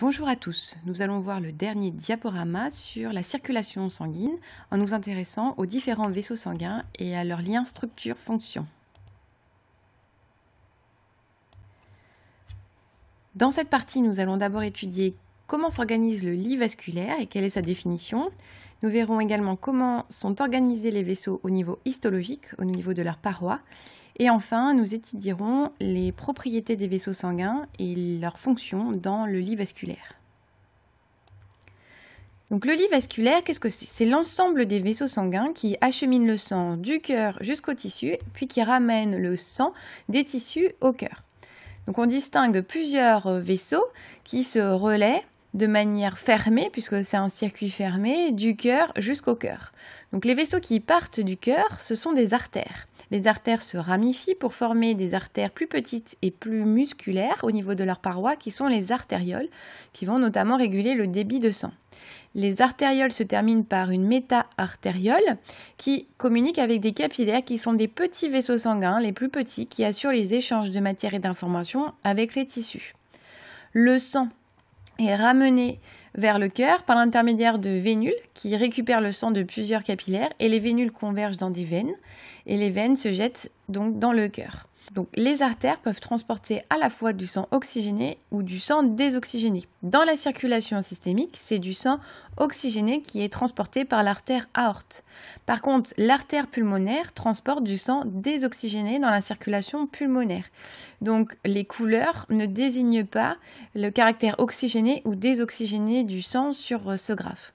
Bonjour à tous, nous allons voir le dernier diaporama sur la circulation sanguine en nous intéressant aux différents vaisseaux sanguins et à leurs liens structure-fonction. Dans cette partie, nous allons d'abord étudier comment s'organise le lit vasculaire et quelle est sa définition, nous verrons également comment sont organisés les vaisseaux au niveau histologique, au niveau de leur paroi. Et enfin, nous étudierons les propriétés des vaisseaux sanguins et leurs fonctions dans le lit vasculaire. Donc le lit vasculaire, qu'est-ce que c'est C'est l'ensemble des vaisseaux sanguins qui acheminent le sang du cœur jusqu'au tissu, puis qui ramènent le sang des tissus au cœur. Donc on distingue plusieurs vaisseaux qui se relaient de manière fermée, puisque c'est un circuit fermé, du cœur jusqu'au cœur. Donc les vaisseaux qui partent du cœur, ce sont des artères. Les artères se ramifient pour former des artères plus petites et plus musculaires au niveau de leur paroi, qui sont les artérioles, qui vont notamment réguler le débit de sang. Les artérioles se terminent par une méta-artériole qui communique avec des capillaires qui sont des petits vaisseaux sanguins, les plus petits, qui assurent les échanges de matière et d'informations avec les tissus. Le sang est ramené vers le cœur par l'intermédiaire de vénules qui récupèrent le sang de plusieurs capillaires et les vénules convergent dans des veines et les veines se jettent donc dans le cœur. Donc les artères peuvent transporter à la fois du sang oxygéné ou du sang désoxygéné. Dans la circulation systémique, c'est du sang oxygéné qui est transporté par l'artère aorte. Par contre, l'artère pulmonaire transporte du sang désoxygéné dans la circulation pulmonaire. Donc les couleurs ne désignent pas le caractère oxygéné ou désoxygéné du sang sur ce graphe.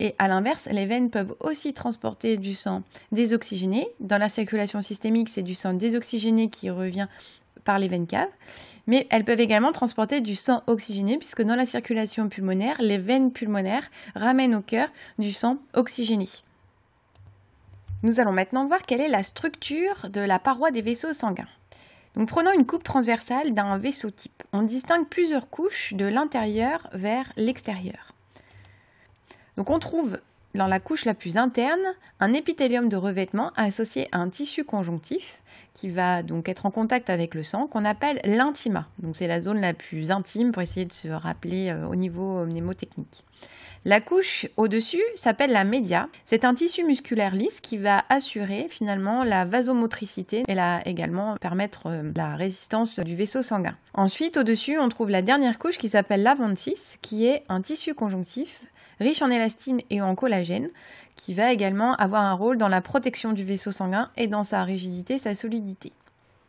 Et à l'inverse, les veines peuvent aussi transporter du sang désoxygéné. Dans la circulation systémique, c'est du sang désoxygéné qui revient par les veines caves, mais elles peuvent également transporter du sang oxygéné, puisque dans la circulation pulmonaire, les veines pulmonaires ramènent au cœur du sang oxygéné. Nous allons maintenant voir quelle est la structure de la paroi des vaisseaux sanguins. Donc, prenons une coupe transversale d'un vaisseau type. On distingue plusieurs couches de l'intérieur vers l'extérieur. Donc on trouve dans la couche la plus interne un épithélium de revêtement associé à un tissu conjonctif qui va donc être en contact avec le sang qu'on appelle l'intima. Donc c'est la zone la plus intime pour essayer de se rappeler euh, au niveau mnémotechnique. La couche au-dessus s'appelle la média. C'est un tissu musculaire lisse qui va assurer finalement la vasomotricité et la, également permettre euh, la résistance du vaisseau sanguin. Ensuite, au-dessus, on trouve la dernière couche qui s'appelle l'avantis, qui est un tissu conjonctif riche en élastine et en collagène, qui va également avoir un rôle dans la protection du vaisseau sanguin et dans sa rigidité, sa solidité.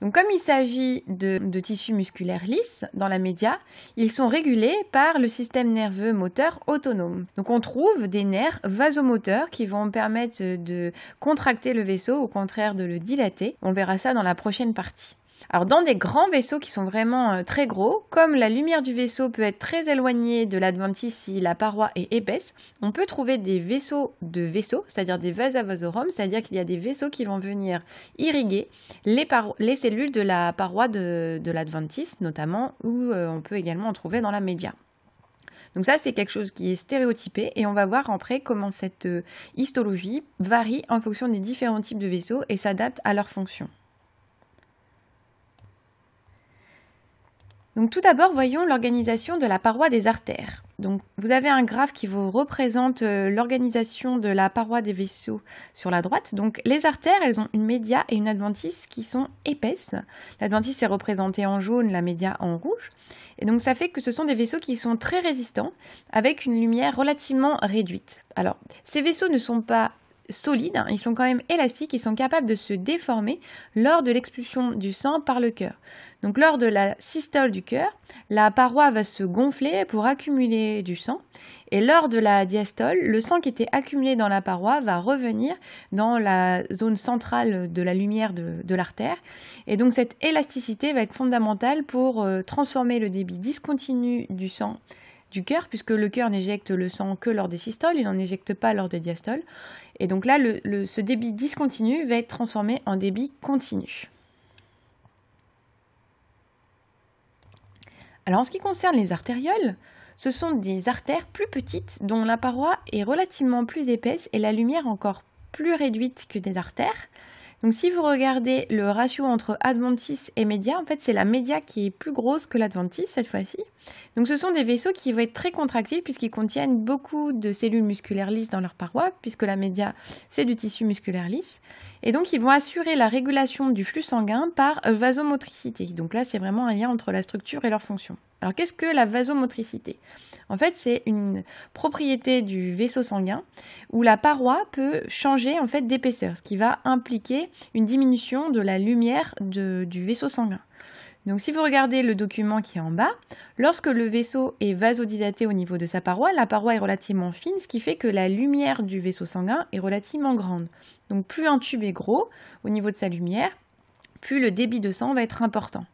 Donc comme il s'agit de, tissus musculaires lisses dans la média, ils sont régulés par le système nerveux moteur autonome. Donc on trouve des nerfs vasomoteurs qui vont permettre de contracter le vaisseau au contraire de le dilater. On verra ça dans la prochaine partie. Alors dans des grands vaisseaux qui sont vraiment euh, très gros, comme la lumière du vaisseau peut être très éloignée de l'Adventis si la paroi est épaisse, on peut trouver des vaisseaux de vaisseaux, c'est-à-dire des vasavasorums, c'est-à-dire qu'il y a des vaisseaux qui vont venir irriguer les, cellules de la paroi de, de l'Adventis notamment, ou euh, on peut également en trouver dans la média. Donc ça, c'est quelque chose qui est stéréotypé et on va voir après comment cette euh, histologie varie en fonction des différents types de vaisseaux et s'adapte à leurs fonctions. tout d'abord, voyons l'organisation de la paroi des artères. Donc vous avez un graphe qui vous représente euh, l'organisation de la paroi des vaisseaux sur la droite. Donc les artères, elles ont une média et une adventice qui sont épaisses. L'adventice est représentée en jaune, la média en rouge. Et donc ça fait que ce sont des vaisseaux qui sont très résistants avec une lumière relativement réduite. Alors ces vaisseaux ne sont pas solides, hein. ils sont quand même élastiques ils sont capables de se déformer lors de l'expulsion du sang par le cœur. Donc lors de la systole du cœur, la paroi va se gonfler pour accumuler du sang et lors de la diastole, le sang qui était accumulé dans la paroi va revenir dans la zone centrale de la lumière de, l'artère et donc cette élasticité va être fondamentale pour euh, transformer le débit discontinu du sang du cœur, puisque le cœur n'éjecte le sang que lors des systoles, il n'en éjecte pas lors des diastoles. Et donc là, le, ce débit discontinu va être transformé en débit continu. Alors en ce qui concerne les artérioles, ce sont des artères plus petites dont la paroi est relativement plus épaisse et la lumière encore plus réduite que des artères. Donc si vous regardez le ratio entre adventice et média, en fait c'est la média qui est plus grosse que l'adventice cette fois-ci. Donc ce sont des vaisseaux qui vont être très contractiles puisqu'ils contiennent beaucoup de cellules musculaires lisses dans leur paroi, puisque la média c'est du tissu musculaire lisse. Et donc, ils vont assurer la régulation du flux sanguin par vasomotricité. Donc là, c'est vraiment un lien entre la structure et leur fonction. Alors, qu'est-ce que la vasomotricité En fait, c'est une propriété du vaisseau sanguin où la paroi peut changer en fait d'épaisseur, ce qui va impliquer une diminution de la lumière du vaisseau sanguin. Donc si vous regardez le document qui est en bas, lorsque le vaisseau est vasodilaté au niveau de sa paroi, la paroi est relativement fine, ce qui fait que la lumière du vaisseau sanguin est relativement grande. Donc plus un tube est gros au niveau de sa lumière, plus le débit de sang va être important.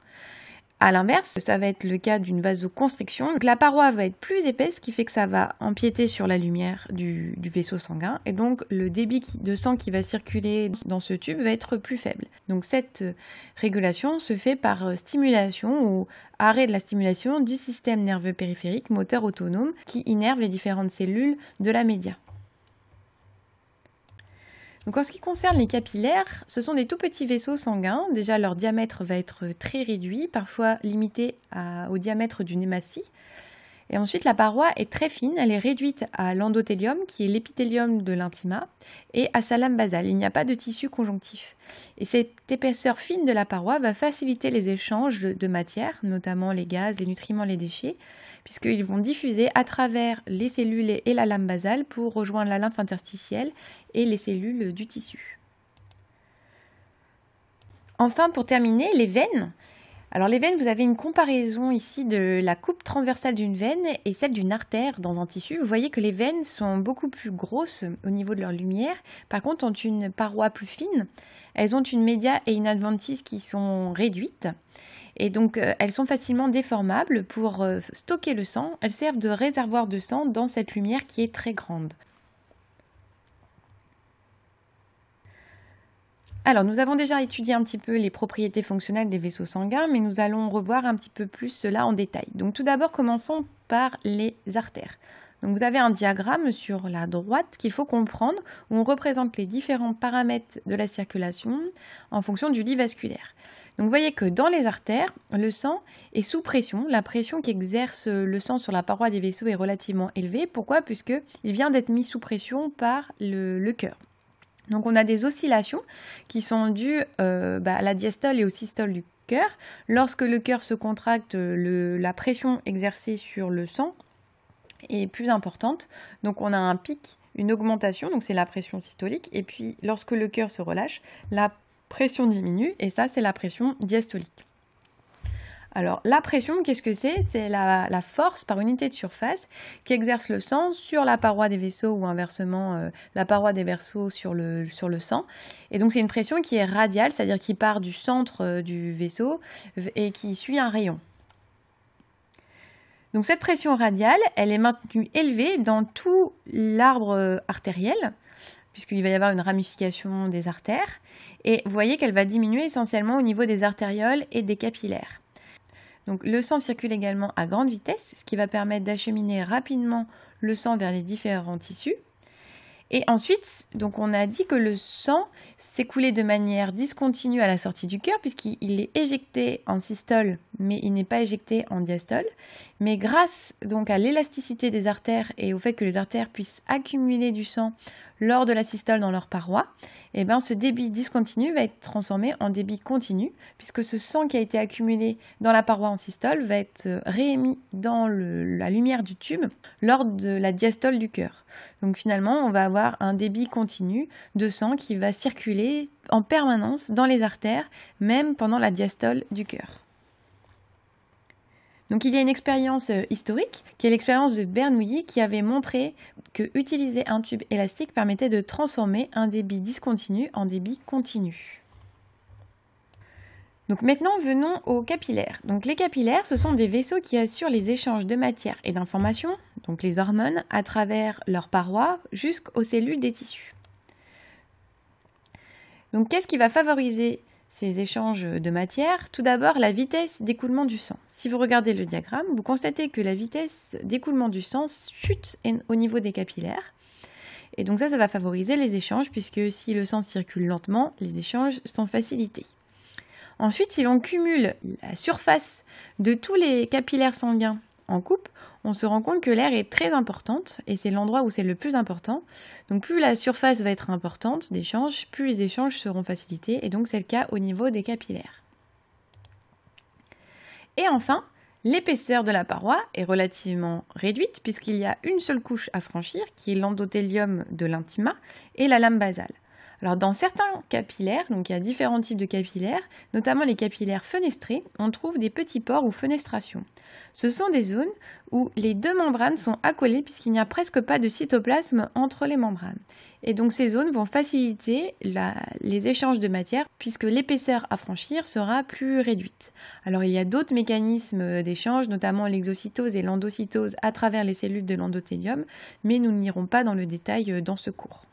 À l'inverse, ça va être le cas d'une vasoconstriction. la paroi va être plus épaisse, ce qui fait que ça va empiéter sur la lumière du, du vaisseau sanguin, et donc le débit de sang qui va circuler dans ce tube va être plus faible. Donc cette régulation se fait par euh, stimulation ou arrêt de la stimulation du système nerveux périphérique moteur autonome qui innerve les différentes cellules de la média. Donc en ce qui concerne les capillaires, ce sont des tout petits vaisseaux sanguins. Déjà, leur diamètre va être très réduit, parfois limité au diamètre d'une émacie. Et ensuite, la paroi est très fine, elle est réduite à l'endothélium, qui est l'épithélium de l'intima, et à sa lame basale. Il n'y a pas de tissu conjonctif. Et cette épaisseur fine de la paroi va faciliter les échanges de matières, notamment les gaz, les nutriments, les déchets, puisqu'ils vont diffuser à travers les cellules et la lame basale pour rejoindre la lymphe interstitielle et les cellules du tissu. Enfin, pour terminer, les veines. Alors les veines, vous avez une comparaison ici de la coupe transversale d'une veine et celle d'une artère dans un tissu. Vous voyez que les veines sont beaucoup plus grosses au niveau de leur lumière, par contre ont une paroi plus fine. Elles ont une média et une adventice qui sont réduites. Et donc, euh, elles sont facilement déformables. Pour euh, stocker le sang, elles servent de réservoir de sang dans cette lumière qui est très grande. Alors, nous avons déjà étudié un petit peu les propriétés fonctionnelles des vaisseaux sanguins, mais nous allons revoir un petit peu plus cela en détail. Donc, tout d'abord, commençons par les artères. Donc, vous avez un diagramme sur la droite qu'il faut comprendre, où on représente les différents paramètres de la circulation en fonction du lit vasculaire. Donc, vous voyez que dans les artères, le sang est sous pression. La pression qu'exerce le sang sur la paroi des vaisseaux est relativement élevée. Pourquoi Puisqu'il vient d'être mis sous pression par le, le cœur. Donc on a des oscillations qui sont dues euh, bah, à la diastole et au systole du cœur. Lorsque le cœur se contracte, la pression exercée sur le sang est plus importante. Donc on a un pic, une augmentation, donc c'est la pression systolique. Et puis lorsque le cœur se relâche, la pression diminue et ça c'est la pression diastolique. Alors la pression, qu'est-ce que c'est C'est la, force par unité de surface qui exerce le sang sur la paroi des vaisseaux ou inversement euh, la paroi des vaisseaux sur le, sur le sang. Et donc c'est une pression qui est radiale, c'est-à-dire qui part du centre euh, du vaisseau et qui suit un rayon. Donc cette pression radiale, elle est maintenue élevée dans tout l'arbre euh, artériel, puisqu'il va y avoir une ramification des artères. Et vous voyez qu'elle va diminuer essentiellement au niveau des artérioles et des capillaires. Donc le sang circule également à grande vitesse, ce qui va permettre d'acheminer rapidement le sang vers les différents tissus. Et ensuite, donc on a dit que le sang s'écoulait de manière discontinue à la sortie du cœur puisqu'il est éjecté en systole mais il n'est pas éjecté en diastole. Mais grâce donc à l'élasticité des artères et au fait que les artères puissent accumuler du sang lors de la systole dans leur paroi, eh ben, ce débit discontinu va être transformé en débit continu, puisque ce sang qui a été accumulé dans la paroi en systole va être euh, réémis dans la lumière du tube lors de la diastole du cœur. Donc finalement, on va avoir un débit continu de sang qui va circuler en permanence dans les artères, même pendant la diastole du cœur. Donc il y a une expérience euh, historique, qui est l'expérience de Bernoulli, qui avait montré que utiliser un tube élastique permettait de transformer un débit discontinu en débit continu. Donc maintenant, venons aux capillaires. Donc les capillaires, ce sont des vaisseaux qui assurent les échanges de matière et d'informations, donc les hormones, à travers leurs parois jusqu'aux cellules des tissus. Donc qu'est-ce qui va favoriser ces échanges de matière, tout d'abord la vitesse d'écoulement du sang. Si vous regardez le diagramme, vous constatez que la vitesse d'écoulement du sang chute au niveau des capillaires. Et donc ça, ça va favoriser les échanges, puisque si le sang circule lentement, les échanges sont facilités. Ensuite, si l'on cumule la surface de tous les capillaires sanguins en coupe, on se rend compte que l'air est très importante et c'est l'endroit où c'est le plus important. Donc plus la surface va être importante d'échange, plus les échanges seront facilités et donc c'est le cas au niveau des capillaires. Et enfin, l'épaisseur de la paroi est relativement réduite puisqu'il y a une seule couche à franchir qui est l'endothélium de l'intima et la lame basale. Alors dans certains capillaires, il y a différents types de capillaires, notamment les capillaires fenestrés, on trouve des petits pores ou fenestrations. Ce sont des zones où les deux membranes sont accolées puisqu'il n'y a presque pas de cytoplasme entre les membranes. Et donc ces zones vont faciliter les échanges de matière puisque l'épaisseur à franchir sera plus réduite. Alors il y a d'autres mécanismes d'échange, notamment l'exocytose et l'endocytose à travers les cellules de l'endothélium, mais nous n'irons pas dans le détail euh, dans ce cours.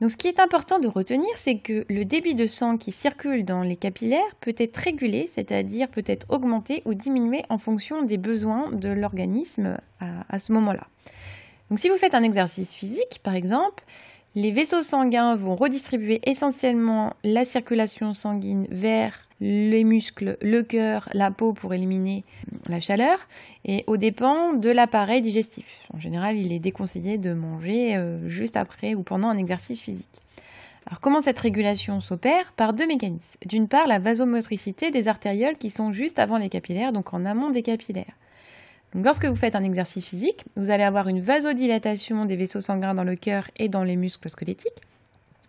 Donc ce qui est important de retenir, c'est que le débit de sang qui circule dans les capillaires peut être régulé, c'est-à-dire peut être augmenté ou diminué en fonction des besoins de l'organisme à, ce moment-là. Donc si vous faites un exercice physique, par exemple, les vaisseaux sanguins vont redistribuer essentiellement la circulation sanguine vers les muscles, le cœur, la peau pour éliminer la chaleur et au dépens de l'appareil digestif. En général, il est déconseillé de manger euh, juste après ou pendant un exercice physique. Alors comment cette régulation s'opère Par deux mécanismes. D'une part, la vasomotricité des artérioles qui sont juste avant les capillaires, donc en amont des capillaires lorsque vous faites un exercice physique, vous allez avoir une vasodilatation des vaisseaux sanguins dans le cœur et dans les muscles squelettiques.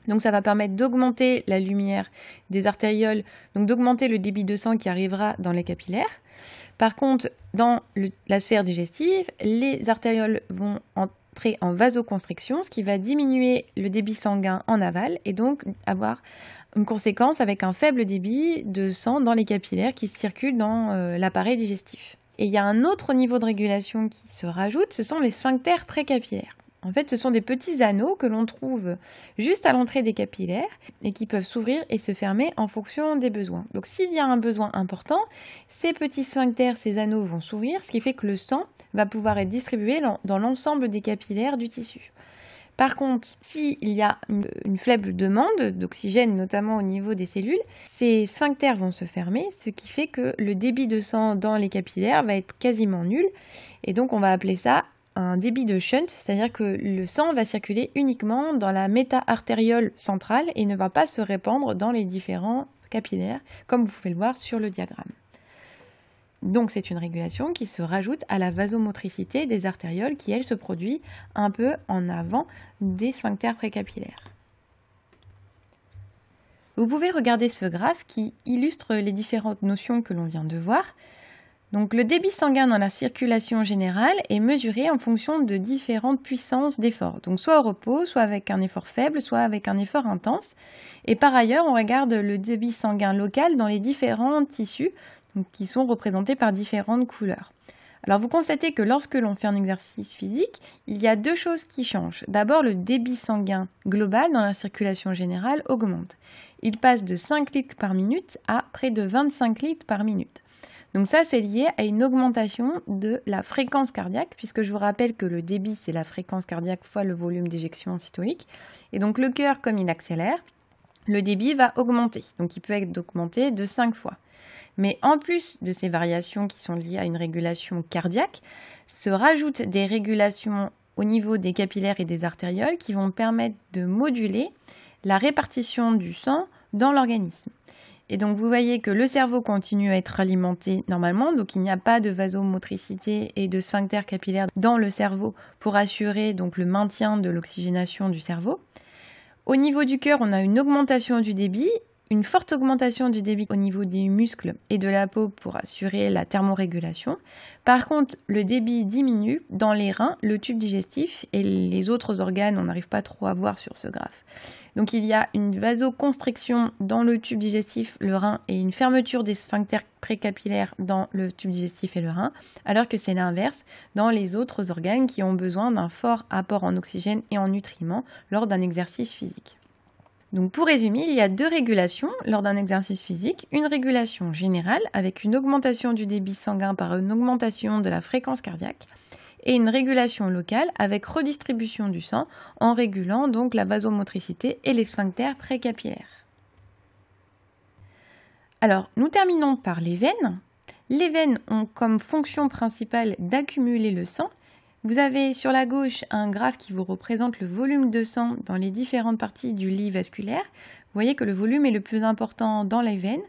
Donc ça va permettre d'augmenter la lumière des artérioles, donc d'augmenter le débit de sang qui arrivera dans les capillaires. Par contre, dans la sphère digestive, les artérioles vont entrer en vasoconstriction, ce qui va diminuer le débit sanguin en aval et donc avoir une conséquence avec un faible débit de sang dans les capillaires qui circulent dans euh, l'appareil digestif. Et il y a un autre niveau de régulation qui se rajoute, ce sont les sphincters précapillaires. En fait, ce sont des petits anneaux que l'on trouve juste à l'entrée des capillaires et qui peuvent s'ouvrir et se fermer en fonction des besoins. Donc s'il y a un besoin important, ces petits sphincters, ces anneaux vont s'ouvrir, ce qui fait que le sang va pouvoir être distribué dans l'ensemble des capillaires du tissu. Par contre, s'il y a une, faible demande d'oxygène, notamment au niveau des cellules, ces sphincters vont se fermer, ce qui fait que le débit de sang dans les capillaires va être quasiment nul. Et donc, on va appeler ça un débit de shunt, c'est-à-dire que le sang va circuler uniquement dans la méta-artériole centrale et ne va pas se répandre dans les différents capillaires, comme vous pouvez le voir sur le diagramme. Donc c'est une régulation qui se rajoute à la vasomotricité des artérioles qui, elle, se produit un peu en avant des sphincters précapillaires. Vous pouvez regarder ce graphe qui illustre les différentes notions que l'on vient de voir. Donc le débit sanguin dans la circulation générale est mesuré en fonction de différentes puissances d'effort. Donc soit au repos, soit avec un effort faible, soit avec un effort intense. Et par ailleurs, on regarde le débit sanguin local dans les différents tissus, qui sont représentés par différentes couleurs. Alors vous constatez que lorsque l'on fait un exercice physique, il y a deux choses qui changent. D'abord, le débit sanguin global dans la circulation générale augmente. Il passe de 5 litres par minute à près de 25 litres par minute. Donc ça, c'est lié à une augmentation de la fréquence cardiaque, puisque je vous rappelle que le débit, c'est la fréquence cardiaque fois le volume d'éjection systolique. Et donc le cœur, comme il accélère, le débit va augmenter. Donc il peut être augmenté de 5 fois. Mais en plus de ces variations qui sont liées à une régulation cardiaque, se rajoutent des régulations au niveau des capillaires et des artérioles qui vont permettre de moduler la répartition du sang dans l'organisme. Et donc vous voyez que le cerveau continue à être alimenté normalement, donc il n'y a pas de vasomotricité et de sphincter capillaire dans le cerveau pour assurer donc le maintien de l'oxygénation du cerveau. Au niveau du cœur, on a une augmentation du débit une forte augmentation du débit au niveau des muscles et de la peau pour assurer la thermorégulation. Par contre, le débit diminue dans les reins, le tube digestif et les autres organes, on n'arrive pas trop à voir sur ce graphe. Donc il y a une vasoconstriction dans le tube digestif, le rein, et une fermeture des sphincters précapillaires dans le tube digestif et le rein, alors que c'est l'inverse dans les autres organes qui ont besoin d'un fort apport en oxygène et en nutriments lors d'un exercice physique. Donc pour résumer, il y a deux régulations lors d'un exercice physique, une régulation générale avec une augmentation du débit sanguin par une augmentation de la fréquence cardiaque et une régulation locale avec redistribution du sang en régulant donc la vasomotricité et les sphincters précapillaires. Alors, nous terminons par les veines. Les veines ont comme fonction principale d'accumuler le sang vous avez sur la gauche un graphe qui vous représente le volume de sang dans les différentes parties du lit vasculaire. Vous voyez que le volume est le plus important dans les veines,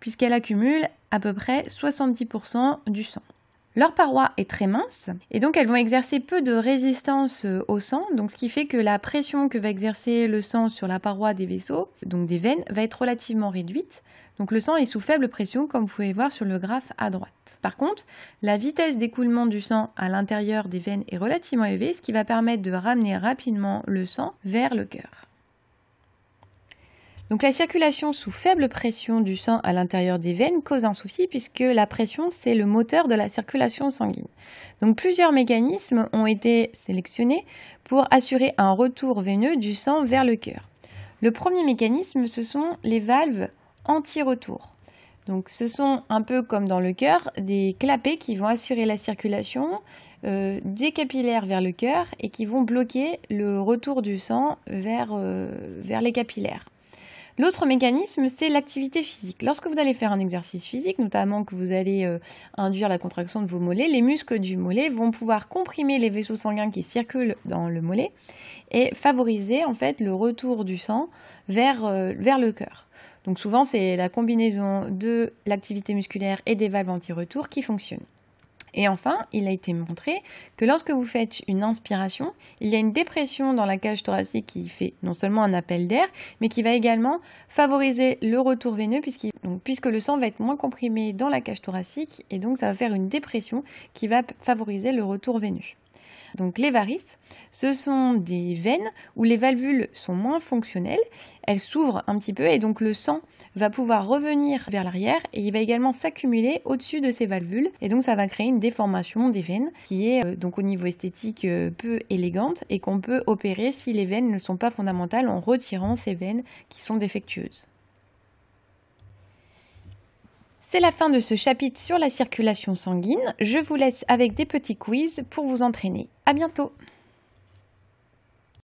puisqu'elle accumule à peu près 70% du sang. Leur paroi est très mince et donc elles vont exercer peu de résistance euh, au sang, donc ce qui fait que la pression que va exercer le sang sur la paroi des vaisseaux, donc des veines, va être relativement réduite, donc le sang est sous faible pression, comme vous pouvez voir sur le graphe à droite. Par contre, la vitesse d'écoulement du sang à l'intérieur des veines est relativement élevée, ce qui va permettre de ramener rapidement le sang vers le cœur. Donc la circulation sous faible pression du sang à l'intérieur des veines cause un souci puisque la pression c'est le moteur de la circulation sanguine. Donc plusieurs mécanismes ont été sélectionnés pour assurer un retour veineux du sang vers le cœur. Le premier mécanisme ce sont les valves anti-retour. Donc ce sont un peu comme dans le cœur des clapets qui vont assurer la circulation euh, des capillaires vers le cœur et qui vont bloquer le retour du sang euh, vers, les capillaires. L'autre mécanisme, c'est l'activité physique. Lorsque vous allez faire un exercice physique, notamment que vous allez euh, induire la contraction de vos mollets, les muscles du mollet vont pouvoir comprimer les vaisseaux sanguins qui circulent dans le mollet et favoriser en fait le retour du sang vers, vers le cœur. Donc souvent, c'est la combinaison de l'activité musculaire et des valves anti-retour qui fonctionne. Et enfin, il a été montré que lorsque vous faites une inspiration, il y a une dépression dans la cage thoracique qui fait non seulement un appel d'air, mais qui va également favoriser le retour veineux puisque le sang va être moins comprimé dans la cage thoracique et donc ça va faire une dépression qui va favoriser le retour veineux. Donc les varices, ce sont des veines où les valvules sont moins fonctionnelles, elles s'ouvrent un petit peu et donc le sang va pouvoir revenir vers l'arrière et il va également s'accumuler au-dessus de ces valvules et donc ça va créer une déformation des veines qui est euh, donc au niveau esthétique euh, peu élégante et qu'on peut opérer si les veines ne sont pas fondamentales en retirant ces veines qui sont défectueuses. C'est la fin de ce chapitre sur la circulation sanguine. Je vous laisse avec des petits quiz pour vous entraîner. A bientôt!